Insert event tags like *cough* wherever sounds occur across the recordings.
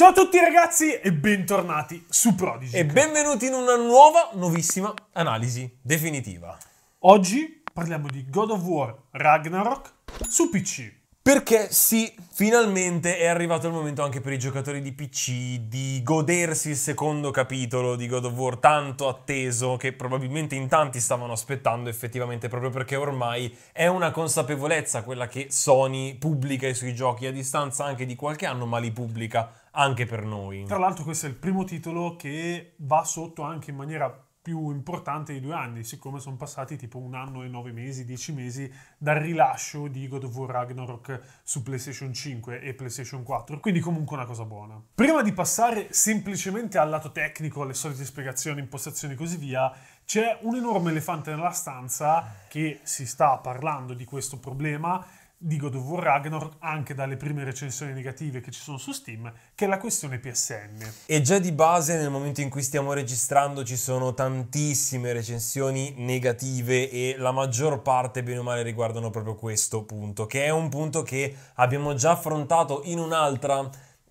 Ciao a tutti ragazzi e bentornati su Prodigy. E benvenuti in una nuova, nuovissima analisi definitiva. Oggi parliamo di God of War Ragnarok su PC. Perché sì, finalmente è arrivato il momento anche per i giocatori di PC di godersi il secondo capitolo di God of War tanto atteso che probabilmente in tanti stavano aspettando effettivamente proprio perché ormai è una consapevolezza quella che Sony pubblica i suoi giochi a distanza anche di qualche anno ma li pubblica anche per noi. Tra l'altro questo è il primo titolo che va sotto anche in maniera più importante di due anni, siccome sono passati tipo un anno e nove mesi, dieci mesi dal rilascio di God of War Ragnarok su PlayStation 5 e PlayStation 4, quindi comunque una cosa buona. Prima di passare semplicemente al lato tecnico, alle solite spiegazioni, impostazioni e così via, c'è un enorme elefante nella stanza che si sta parlando di questo problema di God of War Ragnarok anche dalle prime recensioni negative che ci sono su Steam, che è la questione PSN. E già di base nel momento in cui stiamo registrando ci sono tantissime recensioni negative e la maggior parte bene o male riguardano proprio questo punto, che è un punto che abbiamo già affrontato in un'altra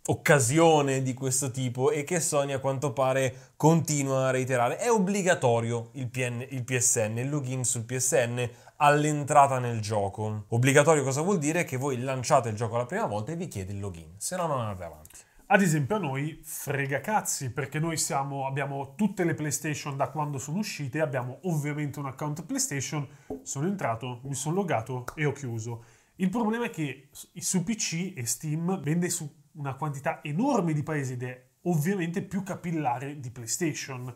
occasione di questo tipo e che Sony a quanto pare continua a reiterare. È obbligatorio il, PN, il PSN, il login sul PSN all'entrata nel gioco. Obbligatorio cosa vuol dire? Che voi lanciate il gioco la prima volta e vi chiede il login, se no non andate avanti. Ad esempio a noi frega cazzi, perché noi siamo, abbiamo tutte le PlayStation da quando sono uscite, abbiamo ovviamente un account PlayStation, sono entrato, mi sono logato e ho chiuso. Il problema è che su PC e Steam vende su una quantità enorme di paesi ed è ovviamente più capillare di PlayStation.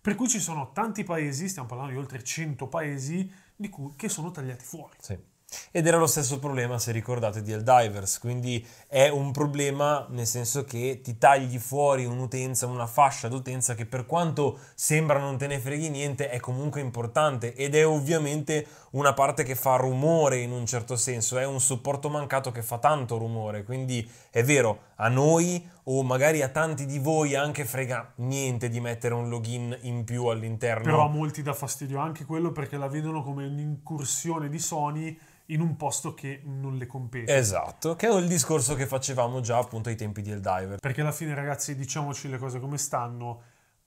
Per cui ci sono tanti paesi, stiamo parlando di oltre 100 paesi, di cui, che sono tagliati fuori. Sì. Ed era lo stesso problema, se ricordate, di Helldivers, quindi è un problema nel senso che ti tagli fuori un'utenza, una fascia d'utenza che per quanto sembra non te ne freghi niente, è comunque importante ed è ovviamente una parte che fa rumore in un certo senso, è un supporto mancato che fa tanto rumore, quindi è vero, a noi o magari a tanti di voi anche frega niente di mettere un login in più all'interno. Però a molti dà fastidio anche quello perché la vedono come un'incursione di Sony in un posto che non le compete. Esatto, che è il discorso che facevamo già appunto ai tempi di Eldiver. Perché alla fine ragazzi diciamoci le cose come stanno,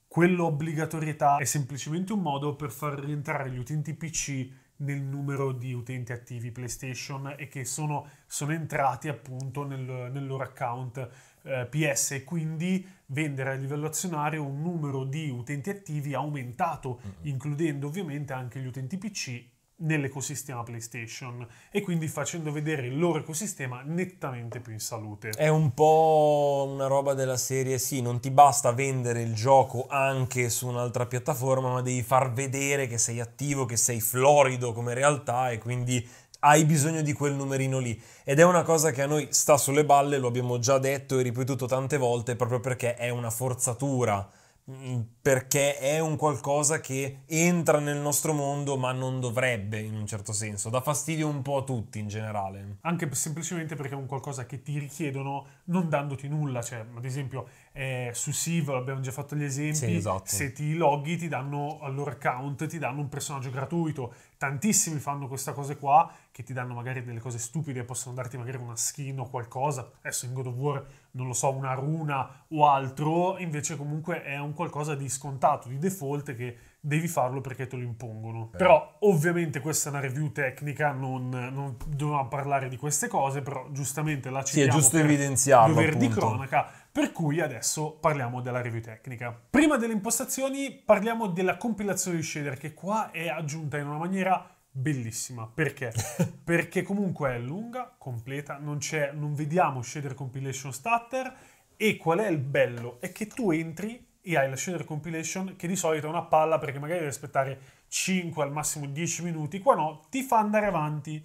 quell'obbligatorietà è semplicemente un modo per far rientrare gli utenti PC nel numero di utenti attivi PlayStation e che sono, sono entrati appunto nel, nel loro account eh, PS e quindi vendere a livello azionario un numero di utenti attivi aumentato, mm-hmm. includendo ovviamente anche gli utenti PC nell'ecosistema PlayStation e quindi facendo vedere il loro ecosistema nettamente più in salute. È un po' una roba della serie, sì, non ti basta vendere il gioco anche su un'altra piattaforma, ma devi far vedere che sei attivo, che sei florido come realtà e quindi hai bisogno di quel numerino lì. Ed è una cosa che a noi sta sulle balle, lo abbiamo già detto e ripetuto tante volte proprio perché è una forzatura Mm, perché è un qualcosa che entra nel nostro mondo ma non dovrebbe in un certo senso, dà fastidio un po' a tutti in generale. Anche semplicemente perché è un qualcosa che ti richiedono non dandoti nulla, cioè ad esempio eh, su Sieve abbiamo già fatto gli esempi, sì, esatto. se ti loghi ti danno al loro account, ti danno un personaggio gratuito, tantissimi fanno questa cosa qua che ti danno magari delle cose stupide, possono darti magari una skin o qualcosa, adesso in God of War non lo so, una runa o altro, invece comunque è un qualcosa di scontato, di default che devi farlo perché te lo impongono. Eh. Però ovviamente questa è una review tecnica, non, non dovevamo parlare di queste cose, però giustamente la citiamo sì, è giusto evidenziarlo, dover appunto. di cronaca, per cui adesso parliamo della review tecnica. Prima delle impostazioni parliamo della compilazione di shader che qua è aggiunta in una maniera bellissima. Perché? *laughs* Perché comunque è lunga, completa, non, non vediamo shader compilation starter e qual è il bello? È che tu entri e hai la shader compilation che di solito è una palla perché magari devi aspettare 5 al massimo 10 minuti, qua no, ti fa andare avanti.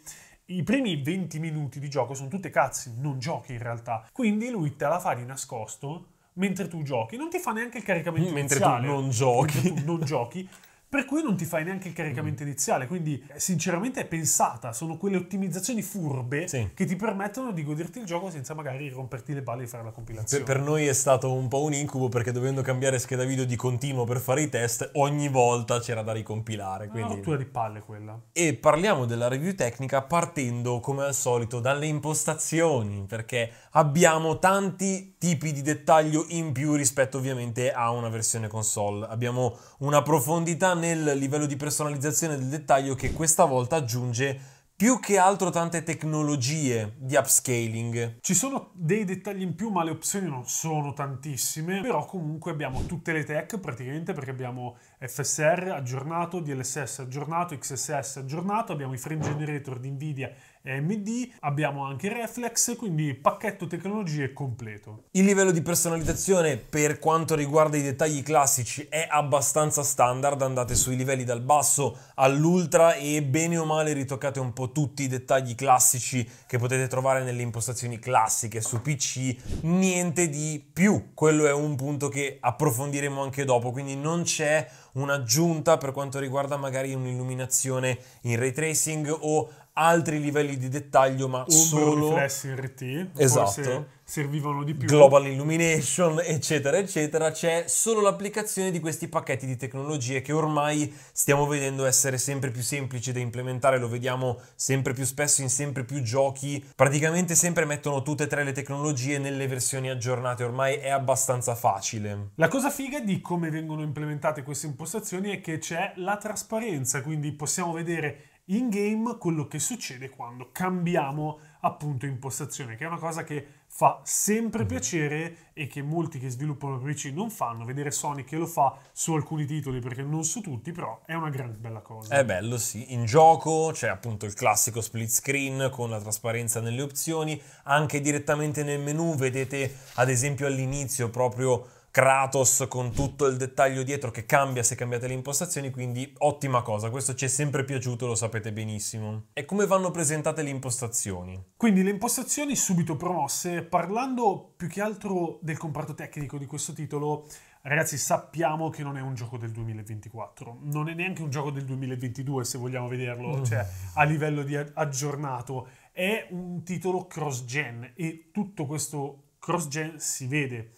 I primi 20 minuti di gioco sono tutte cazzi, non giochi in realtà. Quindi lui te la fa di nascosto mentre tu giochi, non ti fa neanche il caricamento mentre iniziale. Tu non giochi. tu non giochi per cui non ti fai neanche il caricamento mm. iniziale, quindi eh, sinceramente è pensata, sono quelle ottimizzazioni furbe sì. che ti permettono di goderti il gioco senza magari romperti le balle e fare la compilazione. Per, per, noi è stato un po' un incubo perché dovendo cambiare scheda video di continuo per fare i test, ogni volta c'era da ricompilare. Quindi... una rottura di palle quella. E parliamo della review tecnica partendo come al solito dalle impostazioni, perché abbiamo tanti tipi di dettaglio in più rispetto ovviamente a una versione console. Abbiamo una profondità nel livello di personalizzazione del dettaglio che questa volta aggiunge più che altro tante tecnologie di upscaling. Ci sono dei dettagli in più, ma le opzioni non sono tantissime, però comunque abbiamo tutte le tech praticamente perché abbiamo FSR aggiornato, DLSS aggiornato, XSS aggiornato, abbiamo i frame generator di Nvidia AMD, abbiamo anche Reflex, quindi pacchetto tecnologie completo. Il livello di personalizzazione per quanto riguarda i dettagli classici è abbastanza standard, andate sui livelli dal basso all'ultra e bene o male ritoccate un po' tutti i dettagli classici che potete trovare nelle impostazioni classiche su PC, niente di più. Quello è un punto che approfondiremo anche dopo, quindi non c'è un'aggiunta per quanto riguarda magari un'illuminazione in ray tracing o altri livelli di dettaglio, ma Umbro, solo riflessi RT, esatto. servivano di più. Global illumination, *laughs* eccetera, eccetera. C'è solo l'applicazione di questi pacchetti di tecnologie che ormai stiamo vedendo essere sempre più semplici da implementare, lo vediamo sempre più spesso in sempre più giochi. Praticamente sempre mettono tutte e tre le tecnologie nelle versioni aggiornate, ormai è abbastanza facile. La cosa figa di come vengono implementate queste impostazioni è che c'è la trasparenza, quindi possiamo vedere in game quello che succede quando cambiamo appunto impostazione, che è una cosa che fa sempre mhm. piacere e che molti che sviluppano PC non fanno. Vedere Sony che lo fa su alcuni titoli, perché non su tutti, però è una gran bella cosa. È bello, sì. In gioco c'è appunto il classico split screen con la trasparenza nelle opzioni, anche direttamente nel menu vedete ad esempio all'inizio proprio Kratos con tutto il dettaglio dietro che cambia se cambiate le impostazioni, quindi ottima cosa, questo ci è sempre piaciuto, lo sapete benissimo. E come vanno presentate le impostazioni? Quindi le impostazioni subito promosse, parlando più che altro del comparto tecnico di questo titolo, ragazzi sappiamo che non è un gioco del 2024, non è neanche un gioco del 2022 se vogliamo vederlo, mm. cioè a livello di aggiornato, è un titolo cross-gen e tutto questo cross-gen si vede.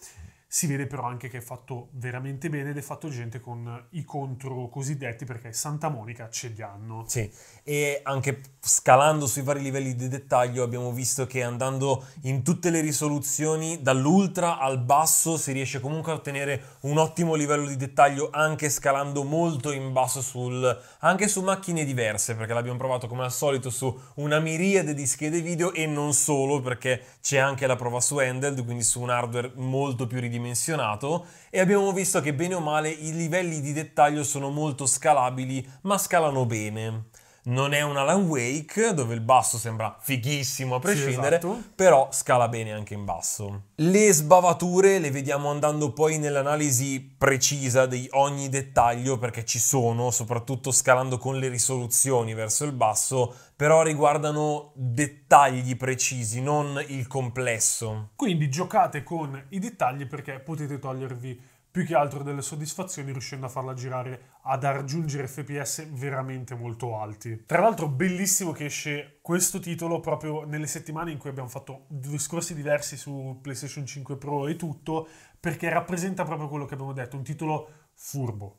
Si vede però anche che è fatto veramente bene ed è fatto gente con i contro cosiddetti perché Santa Monica ce li hanno. Sì, e anche scalando sui vari livelli di dettaglio abbiamo visto che andando in tutte le risoluzioni dall'ultra al basso si riesce comunque a ottenere un ottimo livello di dettaglio anche scalando molto in basso sul, anche su macchine diverse perché l'abbiamo provato come al solito su una miriade di schede video e non solo perché c'è anche la prova su handled quindi su un hardware molto più ridimensionato ridimensionato e abbiamo visto che bene o male i livelli di dettaglio sono molto scalabili ma scalano bene non è un Alan Wake dove il basso sembra fighissimo a prescindere, sì, esatto. però scala bene anche in basso. Le sbavature le vediamo andando poi nell'analisi precisa di ogni dettaglio perché ci sono, soprattutto scalando con le risoluzioni verso il basso, però riguardano dettagli precisi, non il complesso. Quindi giocate con i dettagli perché potete togliervi più che altro delle soddisfazioni riuscendo a farla girare ad raggiungere FPS veramente molto alti. Tra l'altro bellissimo che esce questo titolo proprio nelle settimane in cui abbiamo fatto discorsi diversi su PlayStation 5 Pro e tutto, perché rappresenta proprio quello che abbiamo detto, un titolo furbo,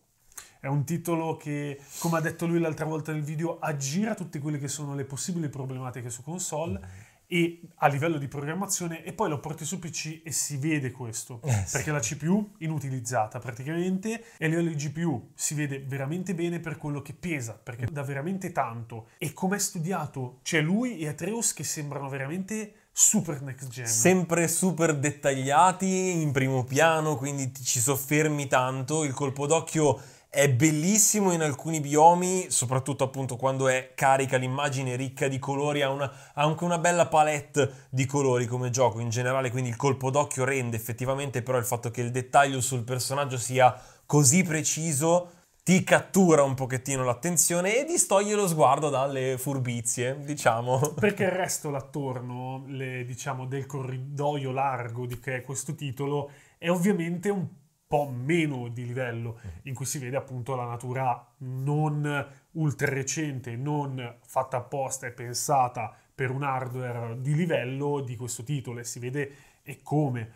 è un titolo che, come ha detto lui l'altra volta nel video, aggira tutte quelle che sono le possibili problematiche su console mhm e a livello di programmazione e poi lo porti su PC e si vede questo eh, perché sì. la CPU inutilizzata praticamente e a livello di GPU si vede veramente bene per quello che pesa perché dà veramente tanto e com'è studiato c'è cioè, lui e Atreus che sembrano veramente super next gen sempre super dettagliati in primo piano quindi ci soffermi tanto il colpo d'occhio è bellissimo in alcuni biomi, soprattutto appunto quando è carica l'immagine, ricca di colori, ha, una, ha, anche una bella palette di colori come gioco in generale, quindi il colpo d'occhio rende effettivamente però il fatto che il dettaglio sul personaggio sia così preciso ti cattura un pochettino l'attenzione e distoglie lo sguardo dalle furbizie, diciamo. Perché il resto l'attorno, le, diciamo, del corridoio largo di che è questo titolo, è ovviamente un po' meno di livello, in cui si vede appunto la natura non ultra recente, non fatta apposta e pensata per un hardware di livello di questo titolo e si vede e come.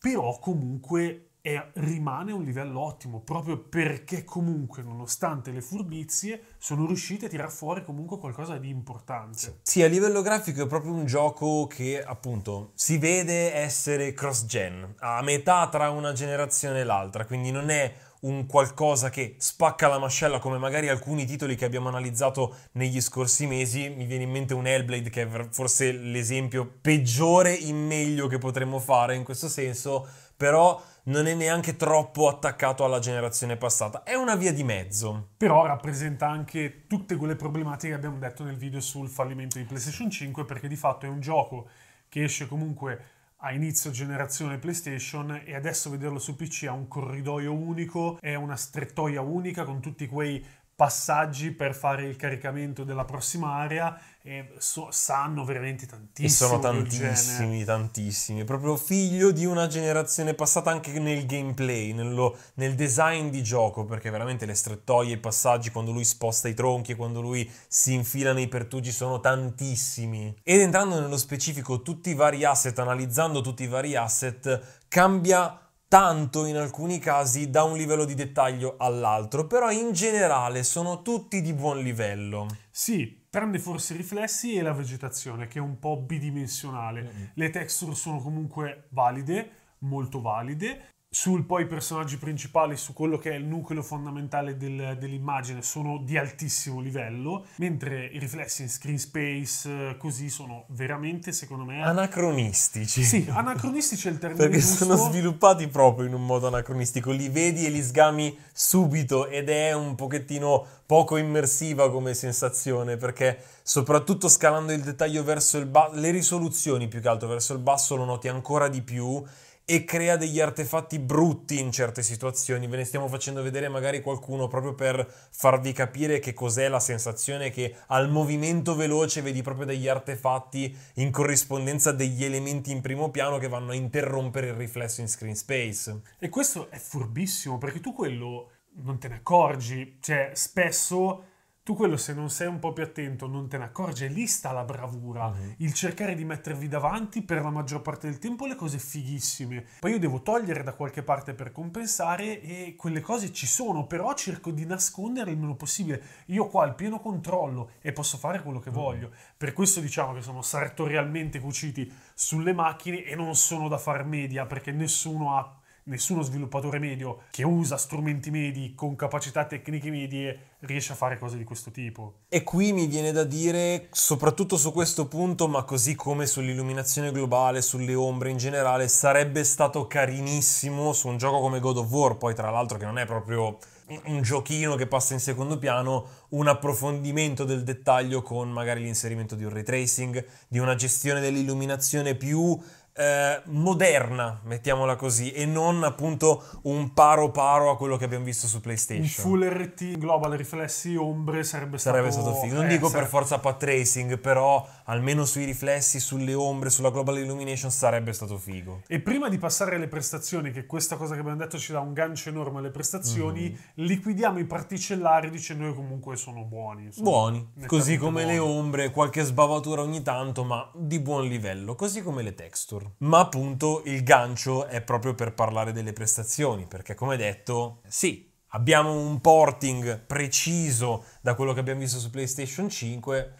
Però comunque è, rimane un livello ottimo, proprio perché comunque, nonostante le furbizie, sono riuscite a tirar fuori comunque qualcosa di importante. Sì, a livello grafico è proprio un gioco che appunto si vede essere cross-gen, a metà tra una generazione e l'altra, quindi non è un qualcosa che spacca la mascella come magari alcuni titoli che abbiamo analizzato negli scorsi mesi. Mi viene in mente un Hellblade che è forse l'esempio peggiore in meglio che potremmo fare in questo senso, però non è neanche troppo attaccato alla generazione passata, è una via di mezzo. Però rappresenta anche tutte quelle problematiche che abbiamo detto nel video sul fallimento di PlayStation 5, perché di fatto è un gioco che esce comunque a inizio generazione PlayStation e adesso vederlo su PC ha un corridoio unico, è una strettoia unica con tutti quei passaggi per fare il caricamento della prossima area e so, sanno veramente tantissimo. E sono tantissimi, tantissimi. Proprio figlio di una generazione passata anche nel gameplay, nello, nel design di gioco, perché veramente le strettoie, i passaggi, quando lui sposta i tronchi, quando lui si infila nei pertugi, sono tantissimi. Ed entrando nello specifico tutti i vari asset, analizzando tutti i vari asset, cambia tanto in alcuni casi da un livello di dettaglio all'altro, però in generale sono tutti di buon livello. Sì, prende forse i riflessi e la vegetazione che è un po' bidimensionale. Mm-hmm. Le texture sono comunque valide, molto valide, sul poi i personaggi principali, su quello che è il nucleo fondamentale del, dell'immagine, sono di altissimo livello, mentre i riflessi in screen space eh, così sono veramente, secondo me... Anacronistici. Sì, anacronistici è il termine Perché giusto. sono sviluppati proprio in un modo anacronistico, li vedi e li sgami subito ed è un pochettino poco immersiva come sensazione, perché soprattutto scalando il dettaglio verso il basso, le risoluzioni più che altro verso il basso lo noti ancora di più e crea degli artefatti brutti in certe situazioni. Ve ne stiamo facendo vedere magari qualcuno proprio per farvi capire che cos'è la sensazione che al movimento veloce vedi proprio degli artefatti in corrispondenza degli elementi in primo piano che vanno a interrompere il riflesso in screen space. E questo è furbissimo perché tu quello non te ne accorgi, cioè spesso tu quello se non sei un po' più attento non te ne accorgi lì sta la bravura, mm-hmm. il cercare di mettervi davanti per la maggior parte del tempo le cose fighissime, poi io devo togliere da qualche parte per compensare e quelle cose ci sono, però cerco di nasconderle il meno possibile, io qua ho il pieno controllo e posso fare quello che mm-hmm. voglio, per questo diciamo che sono sartorialmente cuciti sulle macchine e non sono da far media perché nessuno ha nessuno sviluppatore medio che usa strumenti medi con capacità tecniche medie riesce a fare cose di questo tipo. E qui mi viene da dire, soprattutto su questo punto, ma così come sull'illuminazione globale, sulle ombre in generale, sarebbe stato carinissimo su un gioco come God of War, poi tra l'altro che non è proprio un giochino che passa in secondo piano, un approfondimento del dettaglio con magari l'inserimento di un ray tracing, di una gestione dell'illuminazione più eh, moderna, mettiamola così, e non appunto un paro paro a quello che abbiamo visto su PlayStation. Un full RT Global Riflessi Ombre sarebbe, sarebbe stato... stato figo. Non eh, dico sarebbe... per forza path tracing, però almeno sui riflessi, sulle ombre, sulla Global Illumination sarebbe stato figo. E prima di passare alle prestazioni, che questa cosa che abbiamo detto ci dà un gancio enorme alle prestazioni, mm-hmm. liquidiamo i particellari dicendo che comunque sono buoni. Sono buoni, così come buoni. le ombre, qualche sbavatura ogni tanto, ma di buon livello, così come le texture. Armour. Ma appunto il gancio è proprio per parlare delle prestazioni, perché come detto, sì, abbiamo un porting preciso da quello che abbiamo visto su PlayStation 5.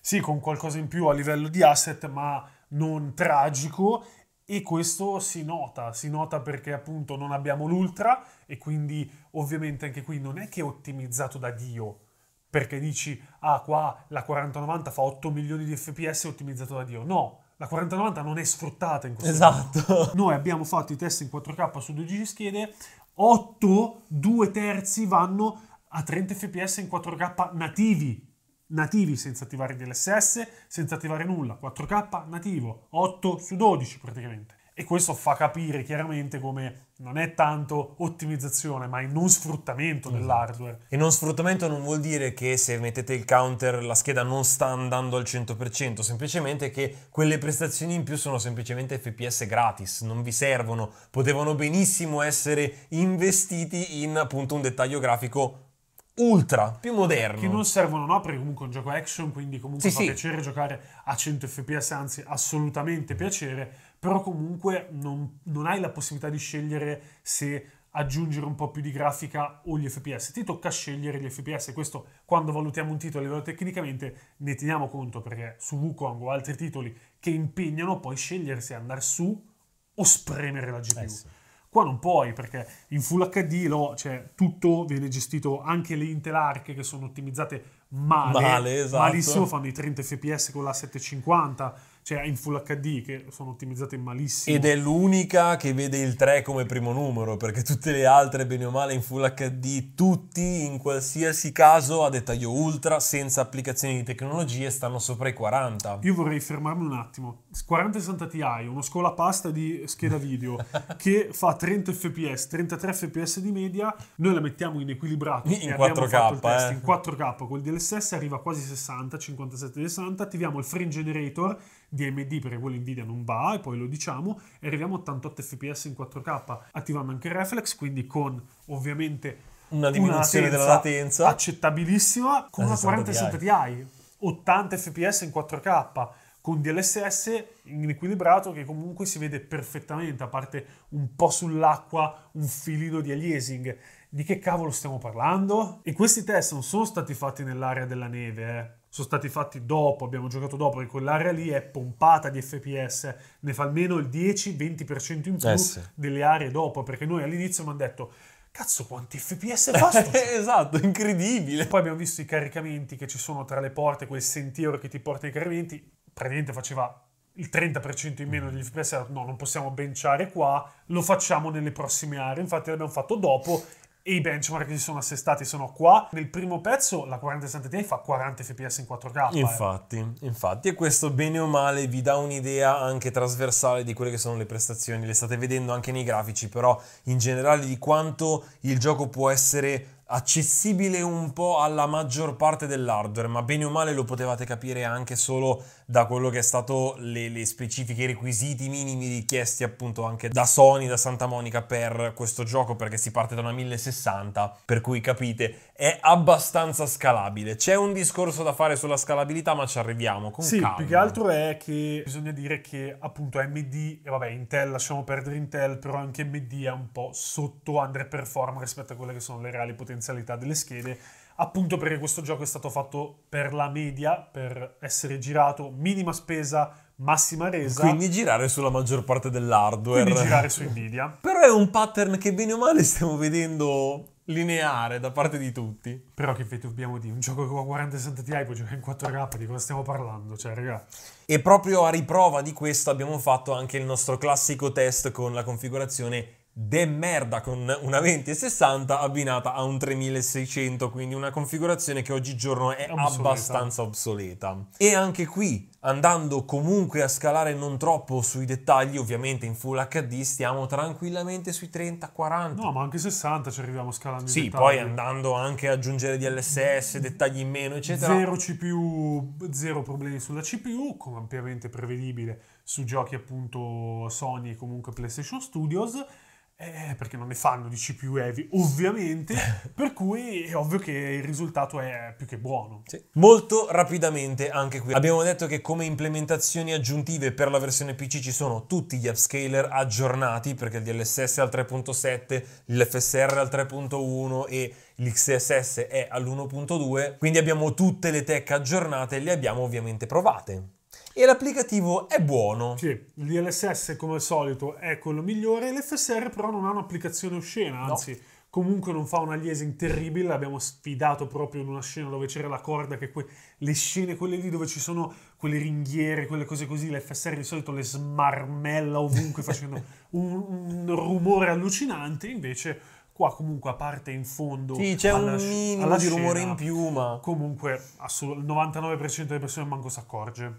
Sì, con qualcosa in più a livello di asset, ma non tragico e questo si nota, si nota perché appunto non abbiamo l'ultra e quindi ovviamente anche qui non è che è ottimizzato da Dio, perché dici ah qua la 4090 fa 8 milioni di fps è ottimizzato da Dio, no, la 4090 non è sfruttata in questo esatto. Modo. Noi abbiamo fatto i test in 4K su 12 schede, 8, 2 terzi vanno a 30 fps in 4K nativi, nativi senza attivare DLSS, senza attivare nulla, 4K nativo, 8 su 12 praticamente. E questo fa capire chiaramente come non è tanto ottimizzazione, ma il non sfruttamento mm dell'hardware. E non sfruttamento non vuol dire che se mettete il counter la scheda non sta andando al 100%, semplicemente che quelle prestazioni in più sono semplicemente FPS gratis, non vi servono, potevano benissimo essere investiti in appunto un dettaglio grafico ultra, più moderno. Che non servono, no? Perché comunque è un gioco action, quindi comunque sì, fa sì. piacere giocare a 100 fps, anzi assolutamente piacere, però comunque non, non hai la possibilità di scegliere se aggiungere un po' più di grafica o gli FPS. Ti tocca scegliere gli FPS. Questo quando valutiamo un titolo a livello tecnicamente ne teniamo conto perché su Wukong o altri titoli che impegnano puoi scegliere se andare su o spremere la GPU. Eh sì. Qua non puoi perché in Full HD no, cioè, tutto viene gestito, anche le Intel Arc che sono ottimizzate male, male esatto. malissimo, fanno i 30 fps con la 750 cioè in Full HD che sono ottimizzate malissimo. Ed è l'unica che vede il 3 come primo numero, perché tutte le altre, bene o male, in Full HD, tutti in qualsiasi caso a dettaglio ultra, senza applicazioni di tecnologie, stanno sopra i 40. Io vorrei fermarmi un attimo. 4060 Ti, uno scolapasta di scheda video *laughs* che fa 30 fps, 33 fps di media, noi la mettiamo in equilibrato in 4K, test, eh. in 4K, col DLSS arriva a quasi 60, 57 60, attiviamo il frame generator DMD perché quello Nvidia non va e poi lo diciamo e arriviamo a 88 fps in 4K attivando anche il reflex quindi con ovviamente una diminuzione una della latenza accettabilissima con una 4060 Ti 80 fps in 4K con DLSS in equilibrato che comunque si vede perfettamente, a parte un po' sull'acqua, un filino di aliasing. Di che cavolo stiamo parlando? E questi test non sono stati fatti nell'area della neve, eh sono stati fatti dopo, abbiamo giocato dopo, e quell'area lì è pompata di FPS, ne fa almeno il 10-20% in più eh delle aree dopo, perché noi all'inizio abbiamo detto cazzo quanti fps fa *laughs* eh, esatto incredibile poi abbiamo visto i caricamenti che ci sono tra le porte quel sentiero che ti porta i caricamenti praticamente faceva il 30% in meno degli fps no non possiamo benciare qua lo facciamo nelle prossime aree infatti l'abbiamo fatto dopo e i benchmark che si sono assestati sono qua. Nel primo pezzo la 47 Ti fa 40 fps in 4K. Eh. Infatti, eh. infatti, e questo bene o male vi dà un'idea anche trasversale di quelle che sono le prestazioni. Le state vedendo anche nei grafici, però in generale di quanto il gioco può essere accessibile un po' alla maggior parte dell'hardware, ma bene o male lo potevate capire anche solo da quello che è stato le, le specifiche requisiti minimi richiesti appunto anche da Sony, da Santa Monica per questo gioco perché si parte da una 1060 per cui capite è abbastanza scalabile. C'è un discorso da fare sulla scalabilità ma ci arriviamo con sì, calma. più che altro è che bisogna dire che appunto AMD e vabbè Intel lasciamo perdere Intel però anche AMD è un po' sotto underperform rispetto a quelle che sono le reali potenzialità delle schede appunto perché questo gioco è stato fatto per la media, per essere girato minima spesa, massima resa. Quindi girare sulla maggior parte dell'hardware. Quindi girare *laughs* su Nvidia. Però è un pattern che bene o male stiamo vedendo lineare da parte di tutti. Però che effetti dobbiamo di un gioco che con 47 Ti può giocare in 4K, di cosa stiamo parlando? Cioè, raga. E proprio a riprova di questo abbiamo fatto anche il nostro classico test con la configurazione de merda con una 2060 abbinata a un 3600, quindi una configurazione che oggigiorno è obsoleta. abbastanza obsoleta. E anche qui, andando comunque a scalare non troppo sui dettagli, ovviamente in Full HD stiamo tranquillamente sui 30-40. No, ma anche 60 ci arriviamo scalando Sì, poi andando anche ad aggiungere DLSS, dettagli in meno, eccetera. Zero CPU, zero problemi sulla CPU, come ampiamente prevedibile su giochi appunto Sony e comunque PlayStation Studios eh, perché non ne fanno di CPU heavy, ovviamente, *laughs* per cui è ovvio che il risultato è più che buono. Sì. Molto rapidamente anche qui. Abbiamo detto che come implementazioni aggiuntive per la versione PC ci sono tutti gli upscaler aggiornati, perché il DLSS è al 3.7, l'FSR è al 3.1 e l'XSS è all'1.2, quindi abbiamo tutte le tech aggiornate e le abbiamo ovviamente provate e l'applicativo è buono. Sì, il DLSS come al solito è quello migliore, l'FSR però non ha un'applicazione oscena, anzi... No comunque non fa una aliasing terribile, l'abbiamo sfidato proprio in una scena dove c'era la corda, che que- le scene, quelle lì dove ci sono quelle ringhiere, quelle cose così, l'FSR di solito le smarmella ovunque facendo *laughs* un, un, rumore allucinante, invece qua comunque a parte in fondo... Sì, c'è alla, un minimo di rumore in più, ma... Comunque assolut- il 99% delle persone manco si accorge.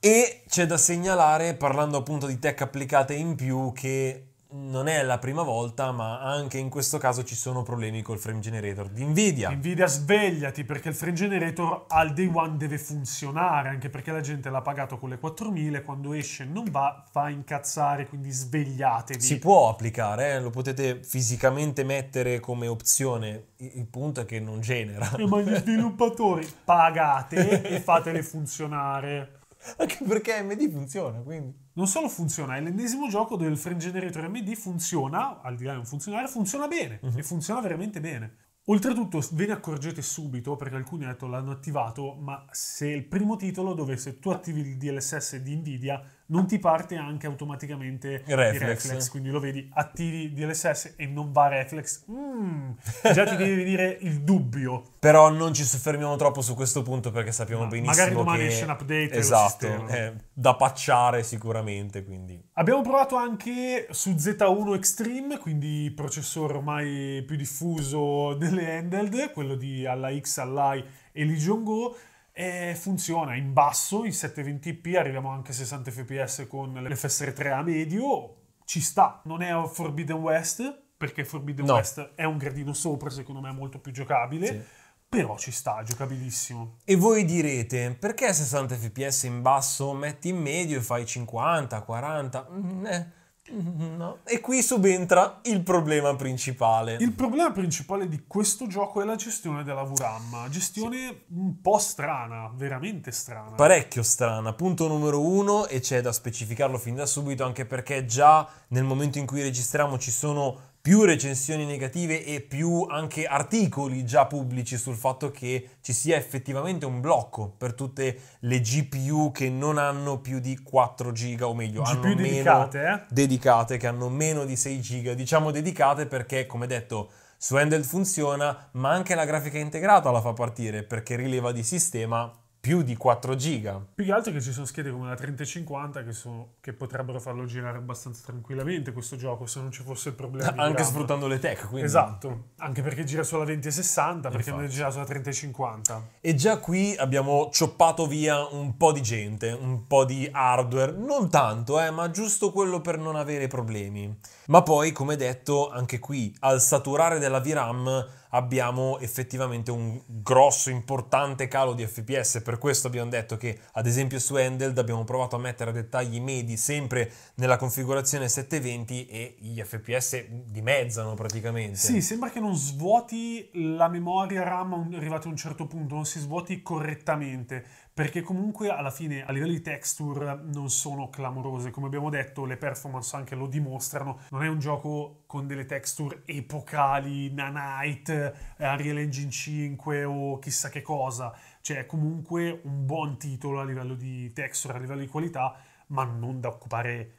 E c'è da segnalare, parlando appunto di tech applicate in più, che non è la prima volta, ma anche in questo caso ci sono problemi col frame generator di Nvidia. Nvidia svegliati perché il frame generator al day one deve funzionare, anche perché la gente l'ha pagato con le 4000, quando esce non va, fa incazzare, quindi svegliatevi. Si può applicare, eh? lo potete fisicamente mettere come opzione, il punto è che non genera. Eh, ma gli *laughs* sviluppatori pagate e fatele funzionare. *laughs* Anche perché AMD funziona, quindi. Non solo funziona, è l'ennesimo gioco dove il frame generator AMD funziona, al di là di non funzionare, funziona bene uh-huh. e funziona veramente bene. Oltretutto ve ne accorgete subito perché alcuni hanno detto l'hanno attivato, ma se il primo titolo dovesse tu attivi il DLSS di Nvidia non ti parte anche automaticamente il reflex, il reflex quindi lo vedi, attivi DLSS e non va reflex, mm, già ti devi venire il dubbio. Però non ci soffermiamo troppo su questo punto perché sappiamo no, benissimo magari domani che... esce un update Esatto, è eh, da pacciare sicuramente, quindi. Abbiamo provato anche su Z1 Extreme, quindi processore ormai più diffuso delle handheld, quello di alla X, alla I e Legion Go, e funziona in basso, in 720p, arriviamo anche a 60 fps con l'FSR3 a medio, ci sta, non è Forbidden West, perché Forbidden no. West è un gradino sopra, secondo me è molto più giocabile. Sì. Però ci sta, giocabilissimo. E voi direte, perché 60 fps in basso metti in medio e fai 50, 40? Mm, eh Mm-hmm, no. E qui subentra il problema principale. Il problema principale di questo gioco è la gestione della VRAM. Gestione sì. un po' strana, veramente strana. Parecchio strana. Punto numero uno, e c'è da specificarlo fin da subito, anche perché già nel momento in cui registriamo ci sono più recensioni negative e più anche articoli già pubblici sul fatto che ci sia effettivamente un blocco per tutte le GPU che non hanno più di 4 giga o meglio, GPU hanno dedicate, eh? dedicate che hanno meno di 6 giga, diciamo dedicate perché come detto su Handheld funziona, ma anche la grafica integrata la fa partire perché rileva di sistema più di 4 giga. Più che altro che ci sono schede come la 3050 che, sono, che potrebbero farlo girare abbastanza tranquillamente questo gioco se non ci fosse il problema. *laughs* Anche sfruttando le tech, quindi. Esatto, anche perché gira sulla 2060, perché non gira sulla 3050. E già qui abbiamo cioppato via un po' di gente, un po' di hardware, non tanto, eh, ma giusto quello per non avere problemi. Ma poi, come detto, anche qui, al saturare della VRAM abbiamo effettivamente un grosso, importante calo di FPS. Per questo abbiamo detto che, ad esempio, su Handled abbiamo provato a mettere a dettagli medi sempre nella configurazione 720 e gli FPS dimezzano praticamente. Sì, sembra che non svuoti la memoria RAM arrivati a un certo punto, non si svuoti correttamente perché comunque alla fine a livello di texture non sono clamorose, come abbiamo detto le performance anche lo dimostrano, non è un gioco con delle texture epocali, Nanite, eh, Unreal Engine 5 o chissà che cosa, cioè è comunque un buon titolo a livello di texture, a livello di qualità, ma non da occupare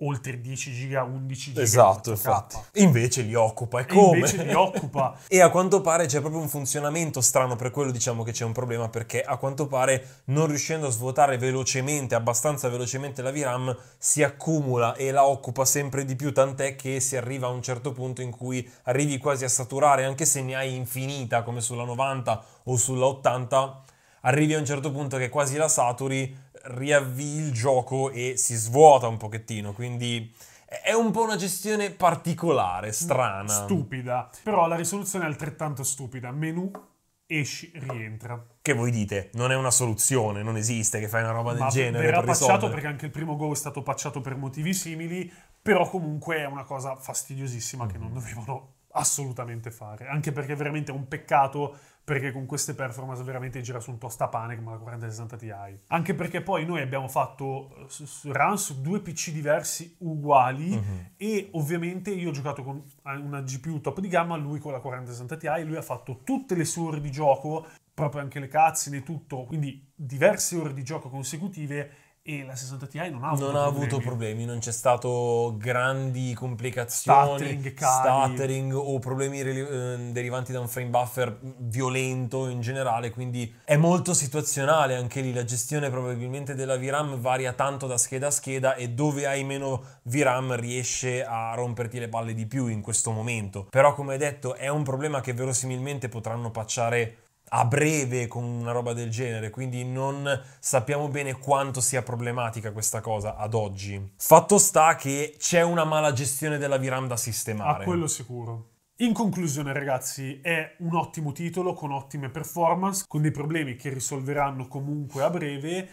oltre 10 giga, 11 giga. Esatto, infatti. Invece li occupa, e come? E li occupa. *laughs* e a quanto pare c'è proprio un funzionamento strano, per quello diciamo che c'è un problema, perché a quanto pare non riuscendo a svuotare velocemente, abbastanza velocemente la VRAM, si accumula e la occupa sempre di più, tant'è che si arriva a un certo punto in cui arrivi quasi a saturare, anche se ne hai infinita, come sulla 90 o sulla 80, arrivi a un certo punto che quasi la saturi, riavvii il gioco e si svuota un pochettino, quindi è un po' una gestione particolare, strana. Stupida, però la risoluzione è altrettanto stupida. Menu, esci, rientra. Che voi dite, non è una soluzione, non esiste che fai una roba del Ma genere. Verrà per pacciato perché anche il primo Go è stato pacciato per motivi simili, però comunque è una cosa fastidiosissima mm. che non mhm. dovevano assolutamente fare, anche perché veramente è un peccato perché con queste performance veramente gira su un tostapane come la 4060 Ti. Anche perché poi noi abbiamo fatto eh, run su due PC diversi uguali uh-huh. e ovviamente io ho giocato con eh, una GPU top di gamma, lui con la 4060 Ti, lui ha fatto tutte le sue ore di gioco, proprio anche le cazzine e tutto, quindi diverse ore di gioco consecutive e la 60 Ti non ha avuto, non ha problemi. avuto problemi. non c'è stato grandi complicazioni, stuttering, stuttering o problemi eh, derivanti da un frame buffer violento in generale, quindi è molto situazionale anche lì, la gestione probabilmente della VRAM varia tanto da scheda a scheda e dove hai meno VRAM riesce a romperti le palle di più in questo momento. Però come detto è un problema che verosimilmente potranno pacciare a breve con una roba del genere, quindi non sappiamo bene quanto sia problematica questa cosa ad oggi. Fatto sta che c'è una mala gestione della Viram da sistemare. A quello sicuro. In conclusione, ragazzi, è un ottimo titolo con ottime performance, con dei problemi che risolveranno comunque a breve.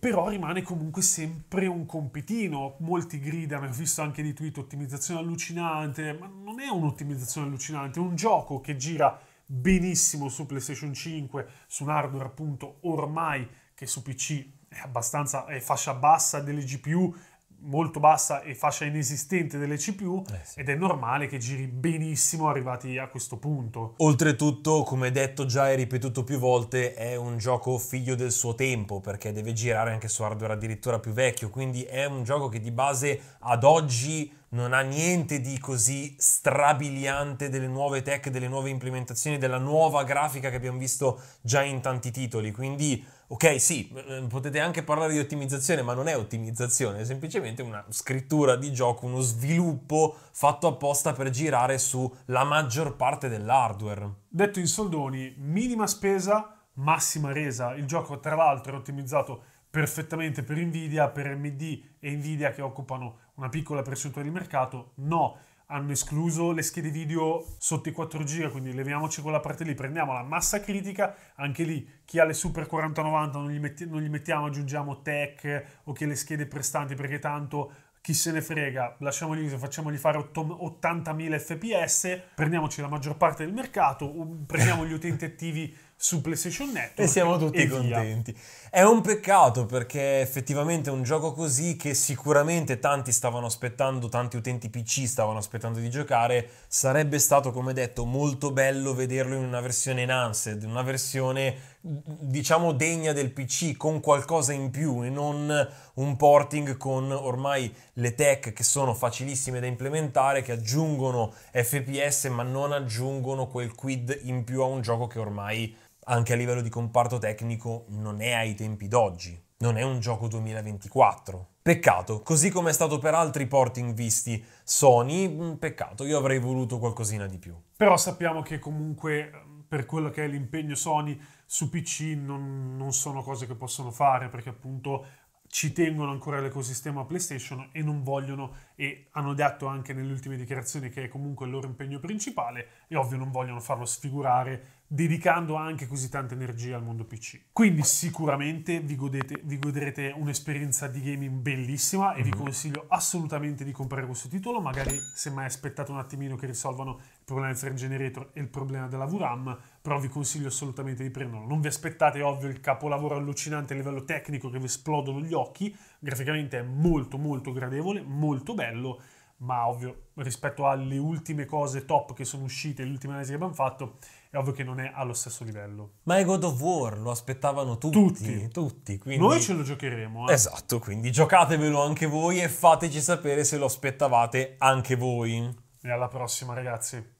Però rimane comunque sempre un compitino. Molti gridano, ho visto anche di tweet ottimizzazione allucinante, ma non è un'ottimizzazione allucinante, è un gioco che gira benissimo su PlayStation 5, su un hardware appunto ormai che su PC è abbastanza è fascia bassa delle GPU, molto bassa e fascia inesistente delle CPU eh sì. ed è normale che giri benissimo arrivati a questo punto. Oltretutto, come detto già e ripetuto più volte, è un gioco figlio del suo tempo perché deve girare anche su hardware addirittura più vecchio, quindi è un gioco che di base ad oggi non ha niente di così strabiliante delle nuove tech, delle nuove implementazioni, della nuova grafica che abbiamo visto già in tanti titoli. Quindi, ok, sì, eh, potete anche parlare di ottimizzazione, ma non è ottimizzazione, è semplicemente una scrittura di gioco, uno sviluppo fatto apposta per girare sulla maggior parte dell'hardware. Detto in soldoni, minima spesa, massima resa. Il gioco, tra l'altro, è ottimizzato perfettamente per Nvidia, per AMD e Nvidia che occupano una piccola percentuale di mercato, no, hanno escluso le schede video sotto i 4 giga, quindi leviamoci quella parte lì, prendiamo la massa critica, anche lì chi ha le super 4090 non gli, metti, non gli mettiamo, aggiungiamo tech o che le schede prestanti perché tanto chi se ne frega, lasciamoli lì, facciamogli fare 80.000 fps, prendiamoci la maggior parte del mercato, um, prendiamo gli utenti attivi su PlayStation Network. E siamo tutti e contenti. È un peccato perché effettivamente è un gioco così che sicuramente tanti stavano aspettando, tanti utenti PC stavano aspettando di giocare. Sarebbe stato, come detto, molto bello vederlo in una versione enhanced, una versione diciamo degna del PC con qualcosa in più e non un porting con ormai le tech che sono facilissime da implementare, che aggiungono FPS ma non aggiungono quel quid in più a un gioco che ormai anche a livello di comparto tecnico non è ai tempi d'oggi, non è un gioco 2024. Peccato, così come è stato per altri porting visti Sony, mm, peccato, io avrei voluto qualcosina di più. Però sappiamo che comunque mm, per quello che è l'impegno Sony su PC non, non sono cose che possono fare perché appunto ci tengono ancora l'ecosistema PlayStation e non vogliono e hanno detto anche nelle ultime dichiarazioni che è comunque il loro impegno principale e ovvio non vogliono farlo sfigurare dedicando anche così tanta energia al mondo PC. Quindi sicuramente vi, godete, vi goderete un'esperienza di gaming bellissima e mm-hmm. vi mhm. consiglio assolutamente di comprare questo titolo, magari semmai aspettate un attimino che risolvano il problema del frame generator e il problema della VRAM, però vi consiglio assolutamente di prenderlo. Non vi aspettate ovvio il capolavoro allucinante a livello tecnico che vi esplodono gli occhi, graficamente è molto molto gradevole, molto bello, ma ovvio rispetto alle ultime cose top che sono uscite, le ultime analisi che abbiamo fatto, è ovvio che non è allo stesso livello. Ma è God of War, lo aspettavano tutti. Tutti. tutti quindi... Noi ce lo giocheremo. Eh. Esatto, quindi giocatevelo anche voi e fateci sapere se lo aspettavate anche voi. E alla prossima ragazzi.